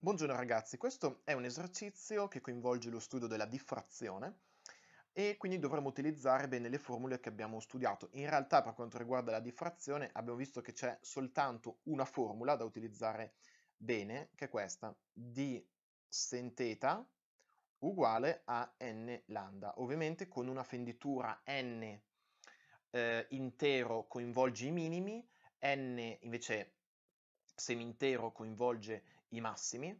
Buongiorno ragazzi, questo è un esercizio che coinvolge lo studio della diffrazione e quindi dovremo utilizzare bene le formule che abbiamo studiato. In realtà per quanto riguarda la diffrazione abbiamo visto che c'è soltanto una formula da utilizzare bene, che è questa, d sin θ uguale a n lambda, ovviamente con una fenditura n eh, intero coinvolge i minimi, n invece semintero coinvolge i i massimi,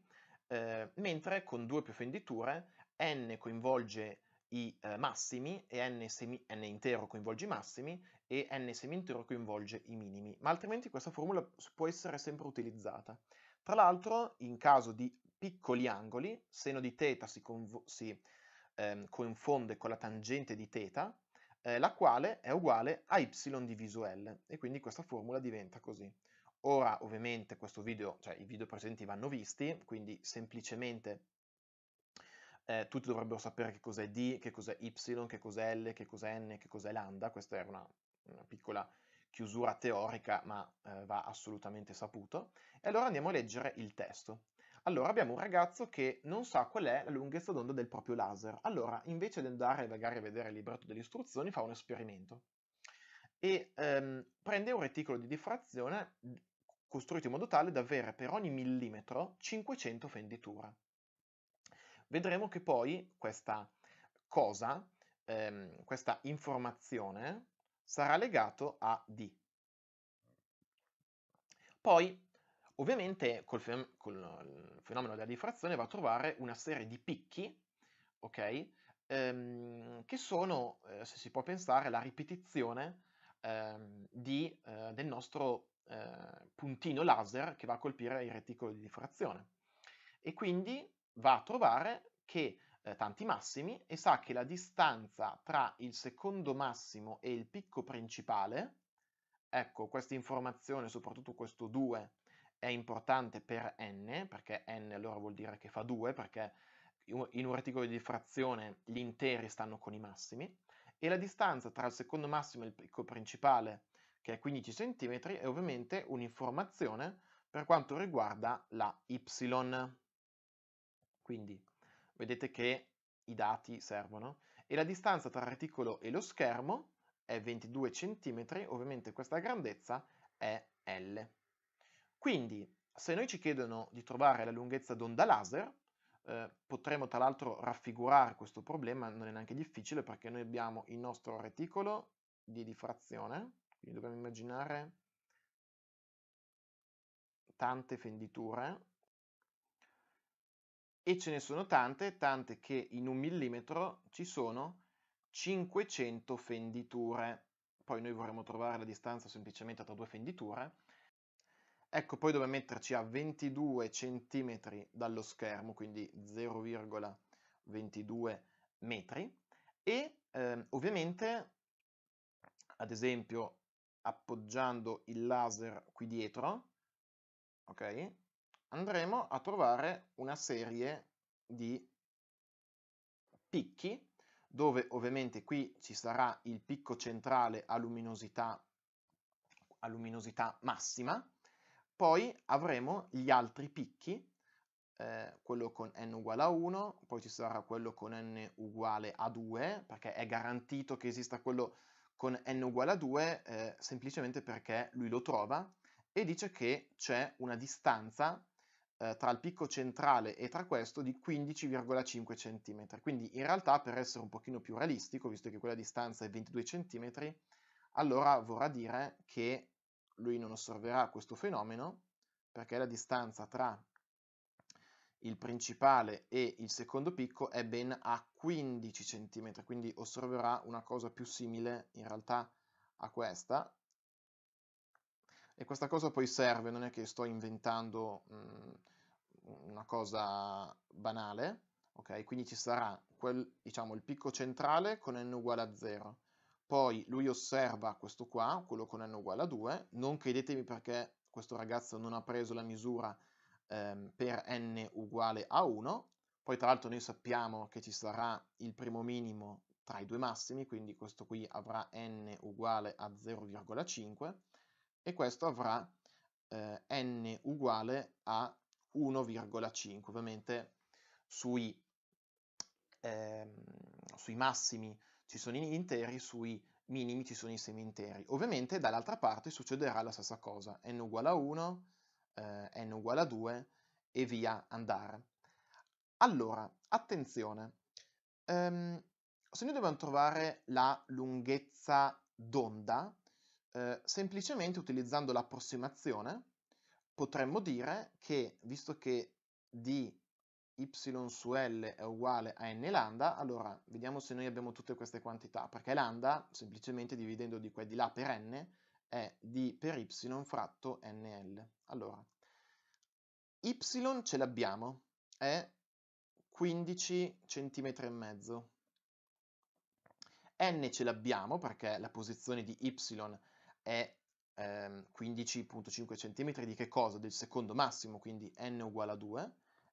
eh, mentre con due più fenditure n coinvolge i eh, massimi e n, semi, n, intero coinvolge i massimi e n semi-intero coinvolge i minimi, ma altrimenti questa formula può essere sempre utilizzata. Tra l'altro, in caso di piccoli angoli, seno di teta si, si ehm, confonde con la tangente di teta, eh, la quale è uguale a y diviso l, e quindi questa formula diventa così. Ora ovviamente questo video, cioè i video presenti vanno visti, quindi semplicemente eh, tutti dovrebbero sapere che cos'è D, che cos'è Y, che cos'è L, che cos'è N, che cos'è lambda, questa era una, una piccola chiusura teorica ma eh, va assolutamente saputo. E allora andiamo a leggere il testo. Allora abbiamo un ragazzo che non sa qual è la lunghezza d'onda del proprio laser. Allora invece di andare magari a vedere il libretto delle istruzioni fa un esperimento e ehm, prende un reticolo di diffrazione costruito in modo tale da avere per ogni millimetro 500 fenditura. Vedremo che poi questa cosa, ehm, questa informazione, sarà legata a D. Poi, ovviamente, col, fen col fenomeno della diffrazione va a trovare una serie di picchi, ok? Ehm, che sono, eh, se si può pensare, la ripetizione ehm, di, eh, del nostro eh, puntino laser che va a colpire il reticolo di diffrazione e quindi va a trovare che eh, tanti massimi e sa che la distanza tra il secondo massimo e il picco principale, ecco questa informazione, soprattutto questo 2, è importante per n, perché n allora vuol dire che fa 2, perché in un reticolo di diffrazione gli interi stanno con i massimi, e la distanza tra il secondo massimo e il picco principale che è 15 cm e ovviamente un'informazione per quanto riguarda la y. Quindi vedete che i dati servono e la distanza tra il reticolo e lo schermo è 22 cm, ovviamente questa grandezza è L. Quindi se noi ci chiedono di trovare la lunghezza d'onda laser, eh, potremo tra l'altro raffigurare questo problema, non è neanche difficile perché noi abbiamo il nostro reticolo di diffrazione quindi dovremmo immaginare tante fenditure e ce ne sono tante, tante che in un millimetro ci sono 500 fenditure. Poi noi vorremmo trovare la distanza semplicemente tra due fenditure. Ecco, poi dobbiamo metterci a 22 cm dallo schermo, quindi 0,22 metri. E eh, ovviamente, ad esempio, appoggiando il laser qui dietro, ok? Andremo a trovare una serie di picchi, dove ovviamente qui ci sarà il picco centrale a luminosità, a luminosità massima, poi avremo gli altri picchi, eh, quello con n uguale a 1, poi ci sarà quello con n uguale a 2, perché è garantito che esista quello con n uguale a 2 eh, semplicemente perché lui lo trova e dice che c'è una distanza eh, tra il picco centrale e tra questo di 15,5 cm. Quindi in realtà per essere un pochino più realistico, visto che quella distanza è 22 cm, allora vorrà dire che lui non osserverà questo fenomeno perché la distanza tra il principale e il secondo picco è ben a 15 cm, quindi osserverà una cosa più simile in realtà a questa. E questa cosa poi serve, non è che sto inventando mh, mm, una cosa banale, ok? Quindi ci sarà quel, diciamo, il picco centrale con n uguale a 0. Poi lui osserva questo qua, quello con n uguale a 2. Non credetemi perché questo ragazzo non ha preso la misura ehm, per n uguale a 1, poi tra l'altro noi sappiamo che ci sarà il primo minimo tra i due massimi, quindi questo qui avrà n uguale a 0,5 e questo avrà eh, n uguale a 1,5. Ovviamente sui, ehm, sui massimi ci sono gli interi, sui minimi ci sono i semi interi. Ovviamente dall'altra parte succederà la stessa cosa, n uguale a 1, eh, n uguale a 2 e via andare. Allora, attenzione, ehm, se noi dobbiamo trovare la lunghezza d'onda, eh, semplicemente utilizzando l'approssimazione potremmo dire che, visto che d y su L è uguale a n lambda, allora vediamo se noi abbiamo tutte queste quantità, perché lambda, semplicemente dividendo di qua e di là per n, è d per y fratto nl. Allora, y ce l'abbiamo, è 15 cm e mezzo. n ce l'abbiamo perché la posizione di y è ehm, 15.5 cm di che cosa? Del secondo massimo, quindi n uguale a 2.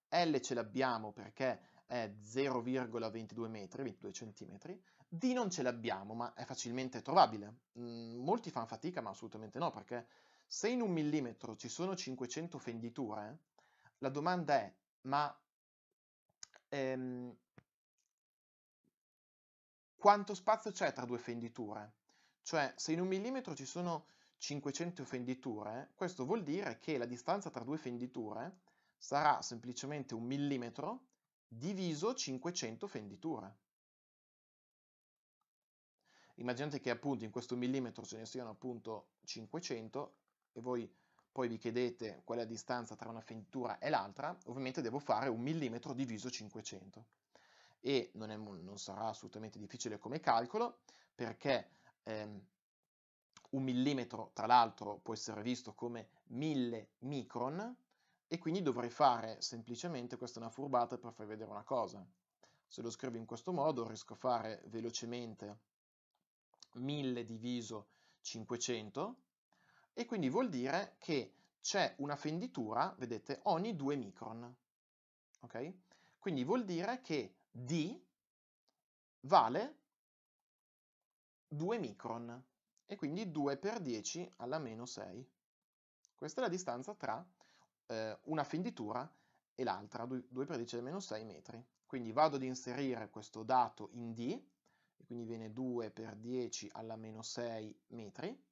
L ce l'abbiamo perché è 0,22 metri, 22 cm. D non ce l'abbiamo, ma è facilmente trovabile. Mm, molti fanno fatica, ma assolutamente no, perché se in un millimetro ci sono 500 fenditure, la domanda è, ma ehm, quanto spazio c'è tra due fenditure? Cioè, se in un millimetro ci sono 500 fenditure, questo vuol dire che la distanza tra due fenditure sarà semplicemente un millimetro diviso 500 fenditure immaginate che appunto in questo millimetro ce ne siano appunto 500 e voi poi vi chiedete qual è la distanza tra una finitura e l'altra, ovviamente devo fare un millimetro diviso 500 e non, è, non sarà assolutamente difficile come calcolo perché ehm, un millimetro tra l'altro può essere visto come 1000 micron e quindi dovrei fare semplicemente, questa è una furbata per far vedere una cosa, se lo scrivo in questo modo riesco a fare velocemente 1000 diviso 500 e quindi vuol dire che c'è una fenditura, vedete, ogni 2 micron. Ok? Quindi vuol dire che D vale 2 micron e quindi 2 per 10 alla meno 6. Questa è la distanza tra eh, una fenditura e l'altra, 2 per 10 alla meno 6 metri. Quindi vado ad inserire questo dato in D e quindi viene 2 per 10 alla meno 6 metri,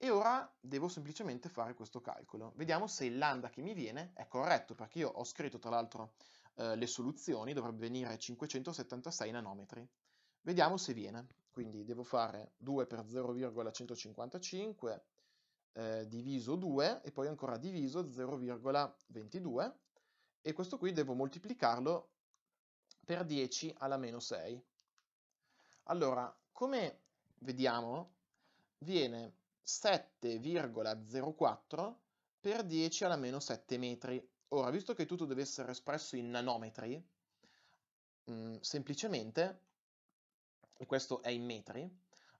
e ora devo semplicemente fare questo calcolo. Vediamo se il lambda che mi viene è corretto, perché io ho scritto tra l'altro eh, le soluzioni, dovrebbe venire 576 nanometri. Vediamo se viene. Quindi devo fare 2 per 0,155 eh, diviso 2 e poi ancora diviso 0,22 e questo qui devo moltiplicarlo per 10 alla meno 6. Allora, come vediamo, viene 7,04 per 10 alla meno 7 metri. Ora, visto che tutto deve essere espresso in nanometri, mh, mm, semplicemente, e questo è in metri,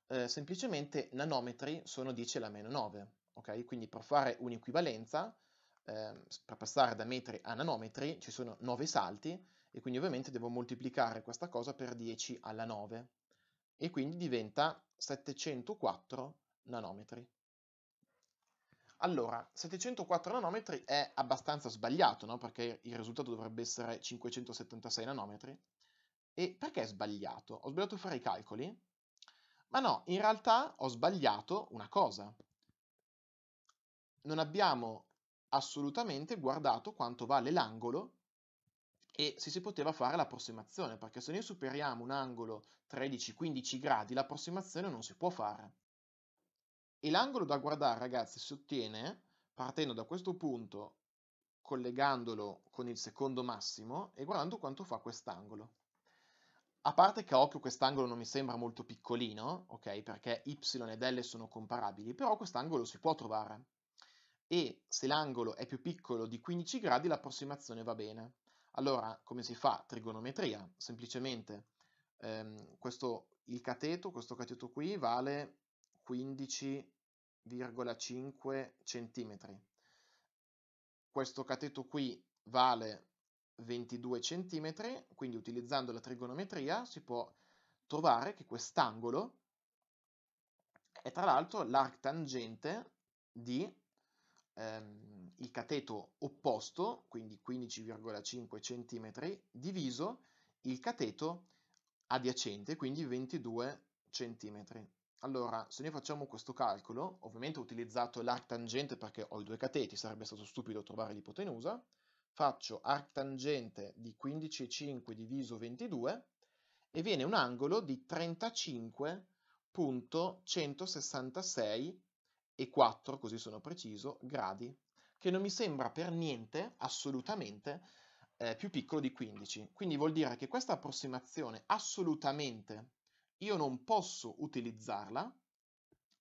eh, semplicemente nanometri sono 10 alla meno 9, ok? Quindi per fare un'equivalenza, eh, per passare da metri a nanometri, ci sono 9 salti, e quindi ovviamente devo moltiplicare questa cosa per 10 alla 9 e quindi diventa 704 nanometri. Allora, 704 nanometri è abbastanza sbagliato, no? Perché il risultato dovrebbe essere 576 nanometri. E perché è sbagliato? Ho sbagliato a fare i calcoli? Ma no, in realtà ho sbagliato una cosa. Non abbiamo assolutamente guardato quanto vale l'angolo e se si poteva fare l'approssimazione, perché se noi superiamo un angolo 13-15 gradi, l'approssimazione non si può fare. E l'angolo da guardare, ragazzi, si ottiene partendo da questo punto, collegandolo con il secondo massimo e guardando quanto fa quest'angolo. A parte che a occhio quest'angolo non mi sembra molto piccolino, ok, perché y ed l sono comparabili, però quest'angolo si può trovare. E se l'angolo è più piccolo di 15 gradi, l'approssimazione va bene. Allora, come si fa? Trigonometria, semplicemente. Ehm, questo, il cateto, questo cateto qui, vale 15,5 cm. Questo cateto qui vale 22 cm, quindi utilizzando la trigonometria si può trovare che quest'angolo è tra l'altro l'arc tangente di ehm, il cateto opposto, quindi 15,5 cm, diviso il cateto adiacente, quindi 22 cm. Allora, se noi facciamo questo calcolo, ovviamente ho utilizzato l'arctangente perché ho i due cateti, sarebbe stato stupido trovare l'ipotenusa, faccio arctangente di 15,5 diviso 22 e viene un angolo di 35,166 e 4, così sono preciso, gradi, che non mi sembra per niente, assolutamente, eh, più piccolo di 15. Quindi vuol dire che questa approssimazione assolutamente io non posso utilizzarla,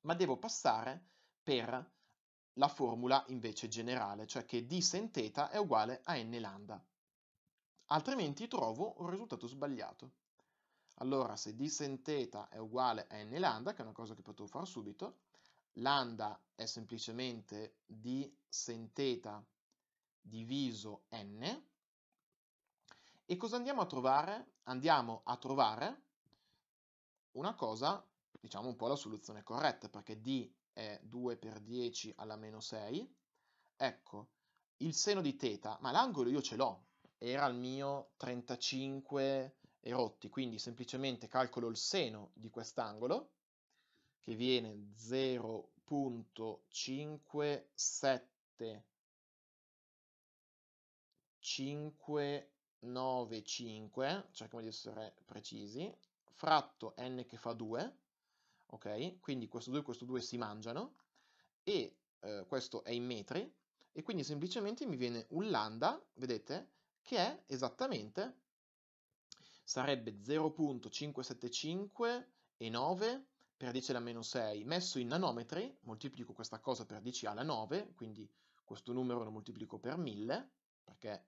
ma devo passare per la formula invece generale, cioè che d sen teta è uguale a n lambda. Altrimenti trovo un risultato sbagliato. Allora, se d sen teta è uguale a n lambda, che è una cosa che potevo fare subito, lambda è semplicemente d sen diviso n. E cosa andiamo a trovare? Andiamo a trovare una cosa, diciamo un po' la soluzione corretta, perché d è 2 per 10 alla meno 6. Ecco, il seno di teta, ma l'angolo io ce l'ho, era il mio 35 e rotti, quindi semplicemente calcolo il seno di quest'angolo che viene 0.57595, 595, cerchiamo di essere precisi, fratto n che fa 2, ok? Quindi questo 2 e questo 2 si mangiano, e eh, questo è in metri, e quindi semplicemente mi viene un lambda, vedete, che è esattamente, sarebbe 0.575 e 9 per 10 alla meno 6 messo in nanometri, moltiplico questa cosa per 10 alla 9, quindi questo numero lo moltiplico per 1000, perché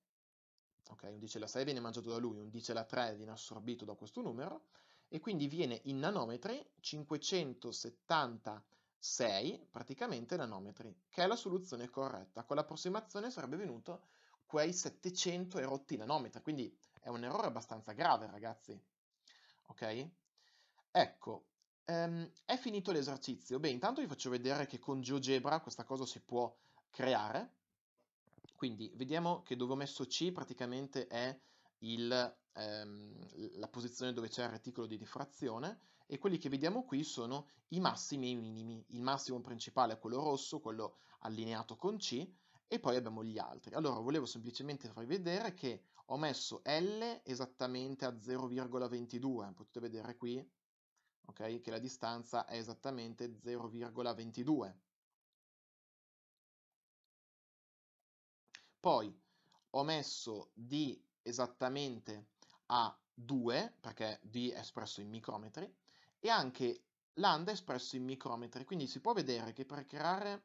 okay, un 10 alla 6 viene mangiato da lui, un 10 alla 3 viene assorbito da questo numero, e quindi viene in nanometri 576, praticamente nanometri, che è la soluzione corretta. Con l'approssimazione sarebbe venuto quei 700 erotti nanometri, quindi è un errore abbastanza grave, ragazzi. Ok? Ecco, Um, è finito l'esercizio. Beh, intanto vi faccio vedere che con GeoGebra questa cosa si può creare. Quindi vediamo che dove ho messo C praticamente è il, um, la posizione dove c'è il reticolo di diffrazione e quelli che vediamo qui sono i massimi e i minimi. Il massimo principale è quello rosso, quello allineato con C e poi abbiamo gli altri. Allora volevo semplicemente farvi vedere che ho messo L esattamente a 0,22, potete vedere qui ok? che la distanza è esattamente 0,22. Poi ho messo D esattamente a 2, perché D è espresso in micrometri, e anche lambda è espresso in micrometri, quindi si può vedere che per creare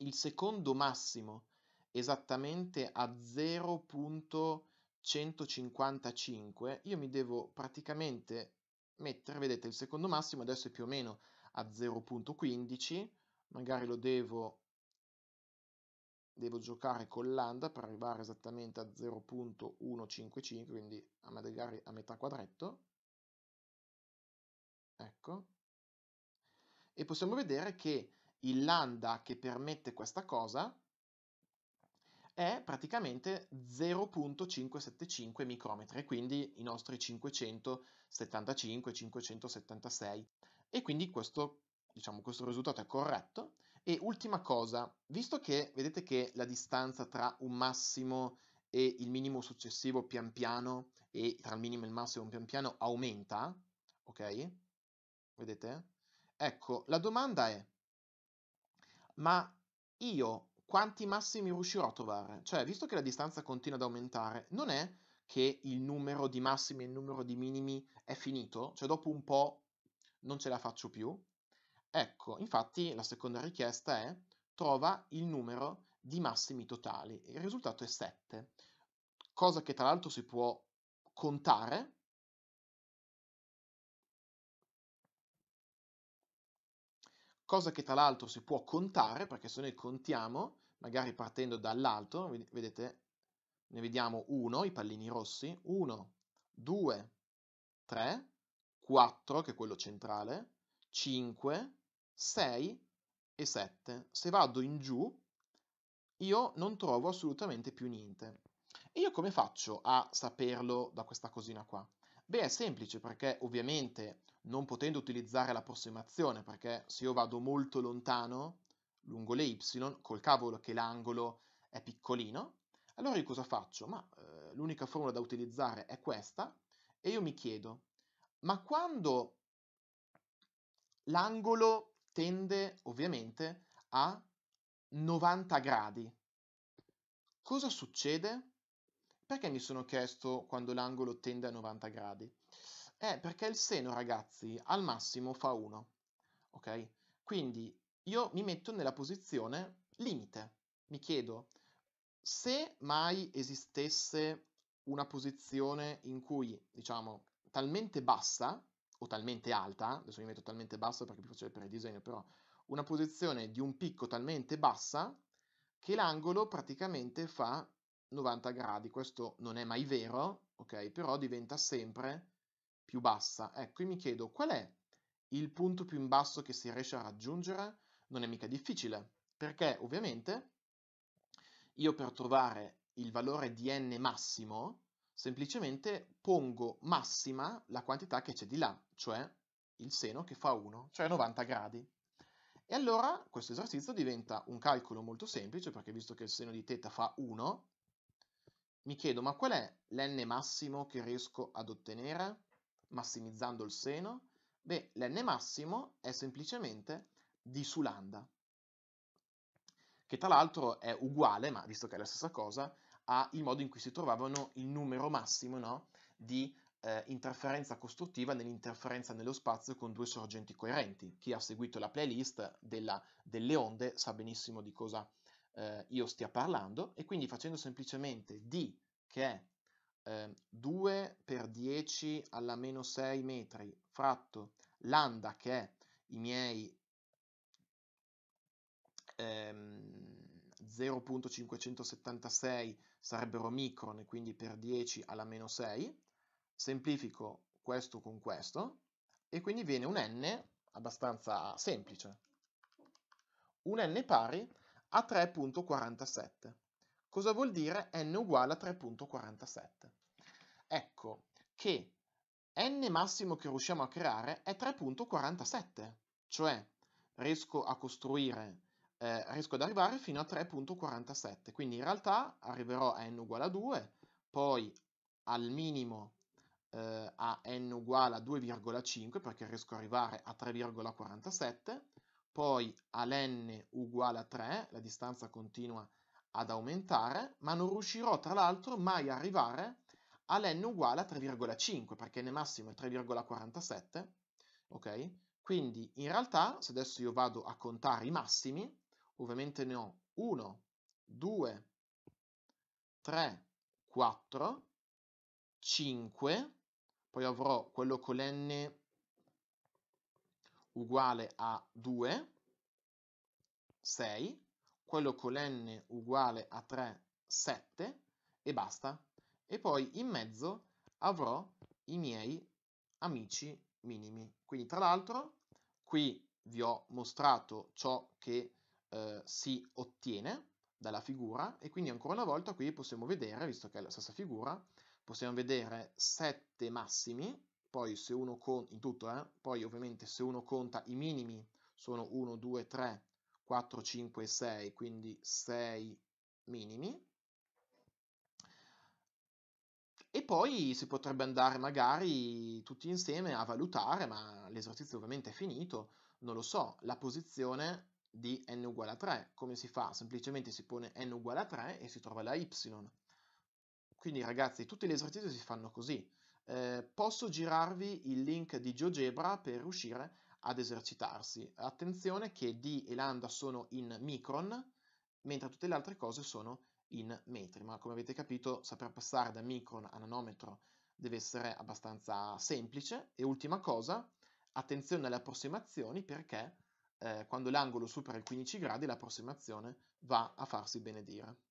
il secondo massimo esattamente a 0.155, io mi devo praticamente mettere, vedete, il secondo massimo adesso è più o meno a 0.15, magari lo devo, devo giocare con lambda per arrivare esattamente a 0.155, quindi a magari a metà quadretto. Ecco. E possiamo vedere che il lambda che permette questa cosa è praticamente 0.575 micrometri, quindi i nostri 575, 576. E quindi questo, diciamo, questo risultato è corretto. E ultima cosa, visto che vedete che la distanza tra un massimo e il minimo successivo pian piano e tra il minimo e il massimo pian piano aumenta, ok? Vedete? Ecco, la domanda è, ma io quanti massimi riuscirò a trovare? Cioè, visto che la distanza continua ad aumentare, non è che il numero di massimi e il numero di minimi è finito? Cioè, dopo un po' non ce la faccio più? Ecco, infatti la seconda richiesta è trova il numero di massimi totali. Il risultato è 7, cosa che tra l'altro si può contare cosa che tra l'altro si può contare, perché se noi contiamo, magari partendo dall'alto, vedete, ne vediamo uno, i pallini rossi, 1, 2, 3, 4, che è quello centrale, 5, 6 e 7. Se vado in giù, io non trovo assolutamente più niente. E io come faccio a saperlo da questa cosina qua? Beh, è semplice perché ovviamente non potendo utilizzare l'approssimazione, perché se io vado molto lontano, lungo le y, col cavolo che l'angolo è piccolino, allora io cosa faccio? Ma eh, l'unica formula da utilizzare è questa e io mi chiedo, ma quando l'angolo tende ovviamente a 90 gradi, cosa succede? Perché mi sono chiesto quando l'angolo tende a 90 gradi? Eh, perché il seno, ragazzi, al massimo fa 1. Ok? Quindi io mi metto nella posizione limite. Mi chiedo, se mai esistesse una posizione in cui, diciamo, talmente bassa o talmente alta, adesso mi metto talmente bassa perché più facile per il disegno, però una posizione di un picco talmente bassa che l'angolo praticamente fa 90 gradi. Questo non è mai vero, ok? Però diventa sempre più bassa. Ecco, io mi chiedo qual è il punto più in basso che si riesce a raggiungere? Non è mica difficile, perché ovviamente io per trovare il valore di n massimo, semplicemente pongo massima la quantità che c'è di là, cioè il seno che fa 1, cioè 90 gradi. E allora questo esercizio diventa un calcolo molto semplice, perché visto che il seno di teta fa 1, mi chiedo, ma qual è l'N massimo che riesco ad ottenere massimizzando il seno? Beh, l'N massimo è semplicemente di lambda, che tra l'altro è uguale, ma visto che è la stessa cosa, al modo in cui si trovavano il numero massimo no, di eh, interferenza costruttiva nell'interferenza nello spazio con due sorgenti coerenti. Chi ha seguito la playlist della, delle onde sa benissimo di cosa parlo eh, io stia parlando e quindi facendo semplicemente d che è eh, 2 per 10 alla meno 6 metri fratto lambda che è i miei ehm, 0.576 sarebbero micron e quindi per 10 alla meno 6 semplifico questo con questo e quindi viene un n abbastanza semplice un n pari a 3.47. Cosa vuol dire n uguale a 3.47? Ecco che n massimo che riusciamo a creare è 3.47, cioè riesco a costruire, eh, riesco ad arrivare fino a 3.47, quindi in realtà arriverò a n uguale a 2, poi al minimo eh, a n uguale a 2,5 perché riesco ad arrivare a 3,47 poi all'n uguale a 3, la distanza continua ad aumentare, ma non riuscirò tra l'altro mai a arrivare all'n uguale a 3,5, perché n massimo è 3,47, ok? Quindi in realtà, se adesso io vado a contare i massimi, ovviamente ne ho 1, 2, 3, 4, 5, poi avrò quello con l'N uguale a 2, 6, quello con l'N uguale a 3, 7 e basta. E poi in mezzo avrò i miei amici minimi. Quindi tra l'altro qui vi ho mostrato ciò che eh, si ottiene dalla figura e quindi ancora una volta qui possiamo vedere, visto che è la stessa figura, possiamo vedere 7 massimi poi se uno conta, in tutto, eh? poi ovviamente se uno conta i minimi sono 1, 2, 3, 4, 5 6, quindi 6 minimi. E poi si potrebbe andare magari tutti insieme a valutare, ma l'esercizio ovviamente è finito, non lo so, la posizione di n uguale a 3. Come si fa? Semplicemente si pone n uguale a 3 e si trova la y. Quindi ragazzi, tutti gli esercizi si fanno così. Eh, posso girarvi il link di GeoGebra per riuscire ad esercitarsi. Attenzione che D e lambda sono in micron, mentre tutte le altre cose sono in metri, ma come avete capito saper passare da micron a nanometro deve essere abbastanza semplice. E ultima cosa, attenzione alle approssimazioni perché eh, quando l'angolo supera i 15 gradi l'approssimazione va a farsi benedire.